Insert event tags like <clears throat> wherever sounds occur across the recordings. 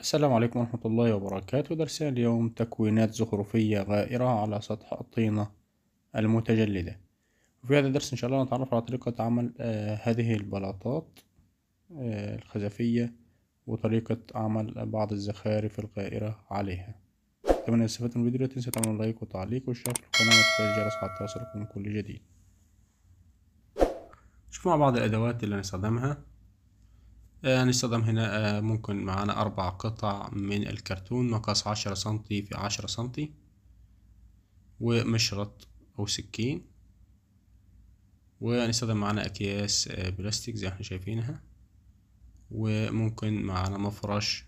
السلام عليكم ورحمة الله وبركاته درسنا اليوم تكوينات زخرفية غائرة على سطح الطينة المتجلدة وفي هذا الدرس إن شاء الله نتعرف على طريقة عمل آه، هذه البلاطات آه، الخزفية وطريقة عمل بعض الزخارف الغائرة عليها أتمنى إذا استفدت من الفيديو لا تنسى تعمل لايك وتعليق واشتراك في القناة وتفعيل الجرس حتى يصلكم كل جديد شوفوا مع بعض الأدوات اللي هنستخدمها هنستخدم آه، هنا آه، ممكن معانا أربع قطع من الكرتون مقاس عشرة سنتي في عشرة سنتي ومشرط أو سكين ونستخدم معانا أكياس آه، بلاستيك زي ما احنا شايفينها وممكن معانا مفرش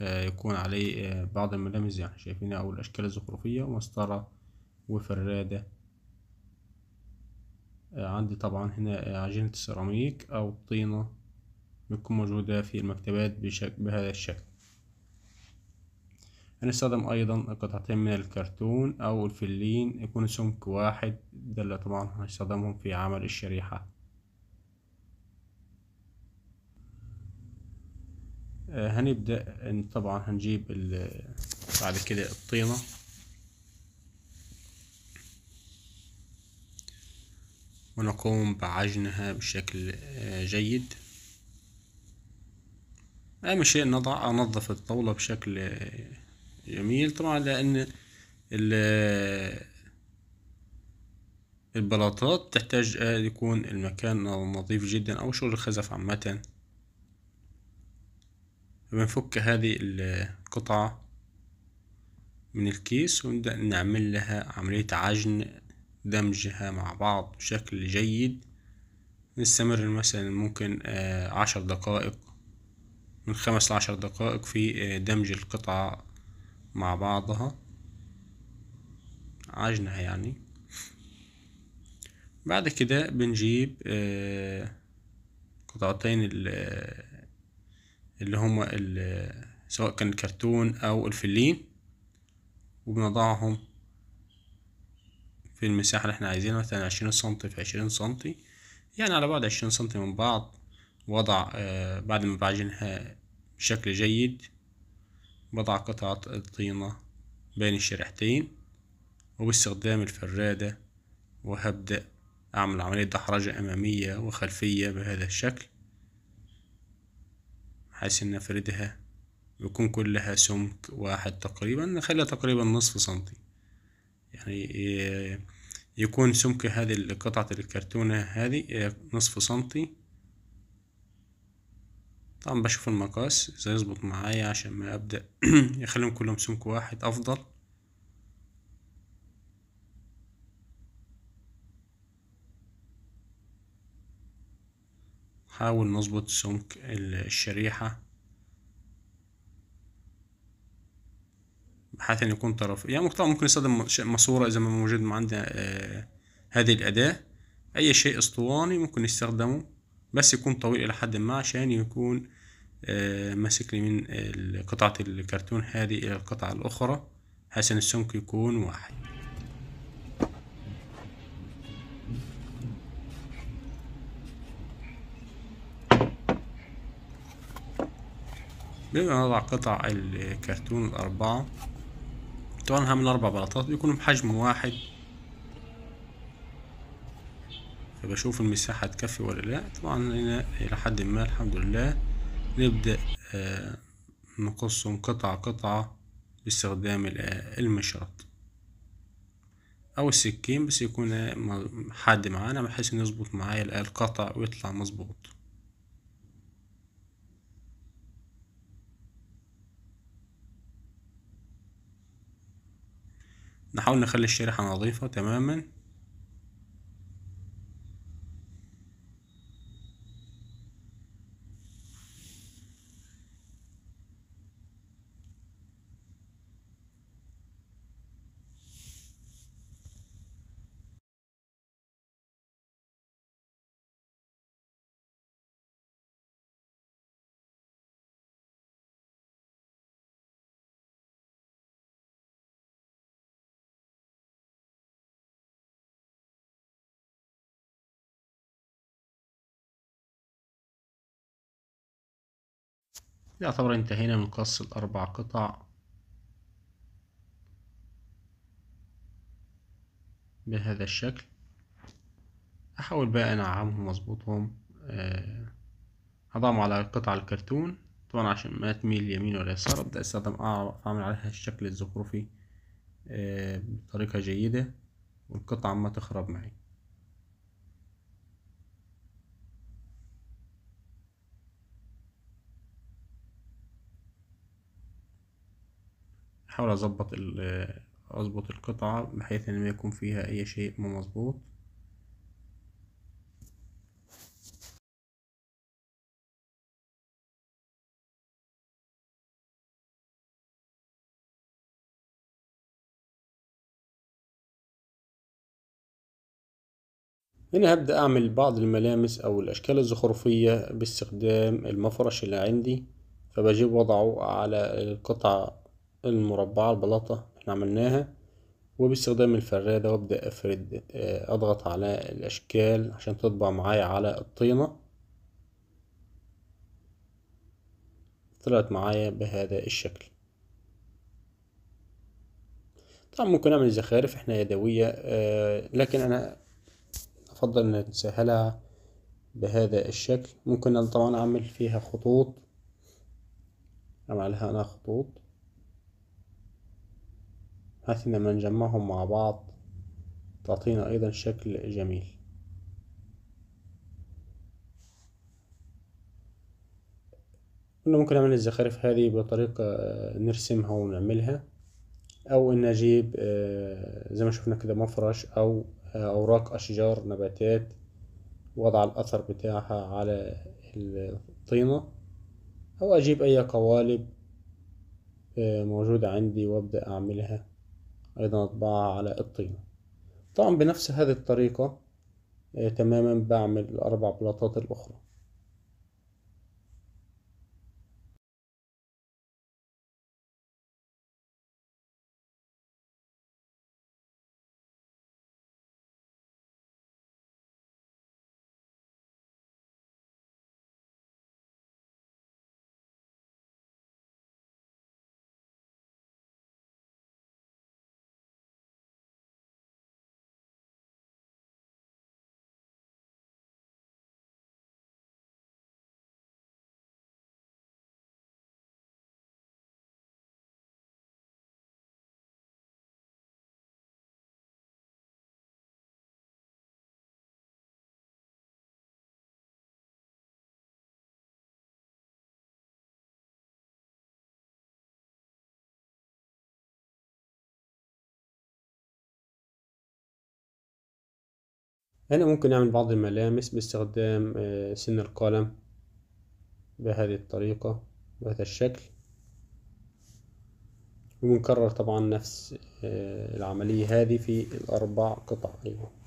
يكون عليه بعض الملامس زي ما احنا شايفينها أو الأشكال الزخرفية ومسطرة وفرادة عندي طبعا هنا عجينة سيراميك أو طينة بتكون موجودة في المكتبات بشكل بهذا الشكل هنستخدم أيضا قطعتين من الكرتون أو الفلين يكون سمك واحد ده اللي طبعا هنستخدمهم في عمل الشريحة آه، هنبدأ إن طبعا هنجيب بعد كده الطينة ونقوم بعجنها بشكل آه، جيد اهم شيء نضع انظف الطاولة بشكل جميل طبعا لان البلاطات تحتاج يكون المكان نظيف جدا او شغل الخزف عامة بنفك هذه القطعة من الكيس ونبدأ نعمل لها عملية عجن دمجها مع بعض بشكل جيد نستمر مثلا ممكن آه، عشر دقائق من خمس لعشر دقائق في آه، دمج القطع مع بعضها عجنها يعني بعد كده بنجيب آه، قطعتين آه، اللي هما سواء كان الكرتون او الفلين وبنضعهم في المساحة اللي احنا عايزينها مثلا عشرين سنتي في عشرين سنتي يعني على بعد عشرين سنتي من بعض وضع آه، بعد ما بعجنها بشكل جيد بضع قطعة الطينة بين الشريحتين وباستخدام الفرادة وهبدأ أعمل عملية دحرجة أمامية وخلفية بهذا الشكل حيث إن أفردها بيكون كلها سمك واحد تقريبا نخليها تقريبا نصف سنتي يعني آه، يكون سمك هذه قطعة الكرتونة هذه آه، نصف سنتي طبعا بشوف المقاس اذا يظبط معايا عشان ما ابدا <clears throat> يخليهم كلهم سمك واحد افضل نحاول نظبط سمك الشريحة بحيث ان يكون طرف يعني طبعا ممكن نستخدم ماسورة اذا ما موجود عندنا آه هذه الاداة اي شيء اسطواني ممكن نستخدمه بس يكون طويل الى حد ما عشان يكون آه، ماسك لي من قطعة الكرتون هذه الى القطعة الاخرى حسن السمك يكون واحد بما نضع قطع الكرتون الأربعة طبعا هعمل أربع بلاطات بيكونوا بحجم واحد بشوف المساحة تكفي ولا لا طبعا هنا إلى حد ما الحمد لله نبدأ آه، نقصهم قطعة قطعة باستخدام آه، المشرط أو السكين بس يكون حد معانا بحيث إنه يظبط معايا القطع ويطلع مظبوط نحاول نخلي الشريحة نظيفة تماما يعتبر انتهينا من قص الأربع قطع بهذا الشكل أحاول بقى أنعمهم وأظبطهم أه هضعهم على قطع الكرتون طبعا عشان ما تميل يمين ولا يسار أبدأ أستخدم أعمل عليها الشكل الزخرفي آه، بطريقة جيدة والقطعة ما تخرب معي احاول اظبط اظبط القطعة بحيث ان ما يكون فيها اي شيء مو مظبوط هنا هبدأ أعمل بعض الملامس أو الأشكال الزخرفية باستخدام المفرش اللي عندي فبجيب وضعه على القطعة المربعة البلاطة احنا عملناها وباستخدام الفرادة ده وابدأ افرد آه، اضغط على الاشكال عشان تطبع معايا على الطينة طلعت معايا بهذا الشكل طبعا ممكن اعمل زخارف احنا يدوية آه، لكن انا افضل ان نسهلها بهذا الشكل ممكن طبعا اعمل فيها خطوط اعمل لها انا خطوط إن لما نجمعهم مع بعض تعطينا أيضا شكل جميل كنا ممكن نعمل الزخارف هذه بطريقة آه، نرسمها ونعملها أو إن أجيب آه، زي ما شفنا كده مفرش أو آه، أوراق أشجار نباتات وضع الأثر بتاعها على الطينة أو أجيب أي قوالب موجودة عندي وأبدأ أعملها أيضا أطبعها على الطين طبعا بنفس هذه الطريقة آه، تماما بعمل الأربع بلاطات الأخرى هنا ممكن نعمل بعض الملامس باستخدام آه، سن القلم بهذه الطريقة بهذا الشكل وبنكرر طبعا نفس آه، العملية هذه في الأربع قطع أيضا أيوة.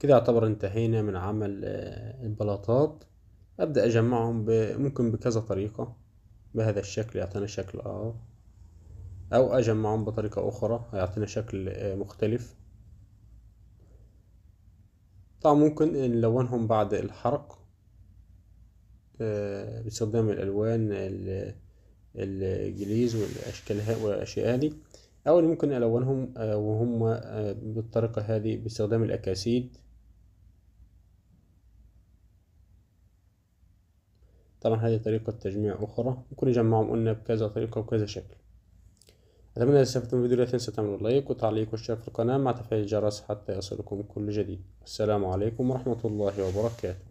كده يعتبر انتهينا من عمل آه، البلاطات أبدأ أجمعهم ممكن بكذا طريقة بهذا الشكل يعطينا شكل آه أو أجمعهم بطريقة أخرى هيعطينا شكل آه، مختلف طبعا ممكن نلونهم بعد الحرق آه، باستخدام الألوان الجليز والأشكال والأشياء دي أو ممكن ألونهم وهم بالطريقة هذه باستخدام الأكاسيد طبعا هذه طريقة تجميع أخرى ممكن نجمعهم قلنا بكذا طريقة وكذا شكل أتمنى إذا استفدتم من الفيديو لا تنسى تعملوا لايك وتعليق واشتراك في القناة مع تفعيل الجرس حتى يصلكم كل جديد والسلام عليكم ورحمة الله وبركاته